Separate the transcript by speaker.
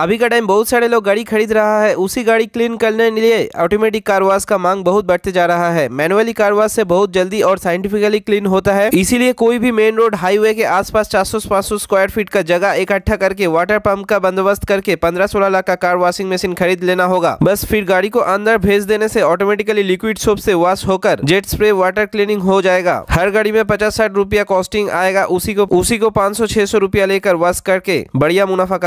Speaker 1: अभी का टाइम बहुत सारे लोग गाड़ी खरीद रहा है उसी गाड़ी क्लीन करने के लिए ऑटोमेटिक कारवास का मांग बहुत बढ़ते जा रहा है मैनुअली कारवास से बहुत जल्दी और साइंटिफिकली क्लीन होता है इसीलिए कोई भी मेन रोड हाईवे के आसपास 400-500 स्क्वायर फीट का जगह इकट्ठा करके वाटर पंप का बंदोबस्त करके पंद्रह सोलह लाख का कार वॉशिंग मशीन खरीद लेना होगा बस फिर गाड़ी को अंदर भेज देने ऐसी ऑटोमेटिकली लिक्विड सोप ऐसी वॉश होकर जेट स्प्रे वाटर क्लीनिंग हो जाएगा हर गाड़ी में पचास साठ रुपया कॉस्टिंग आएगा उसी को उसी को पाँच सौ छह सौ रूपया लेकर वॉश करके बढ़िया मुनाफा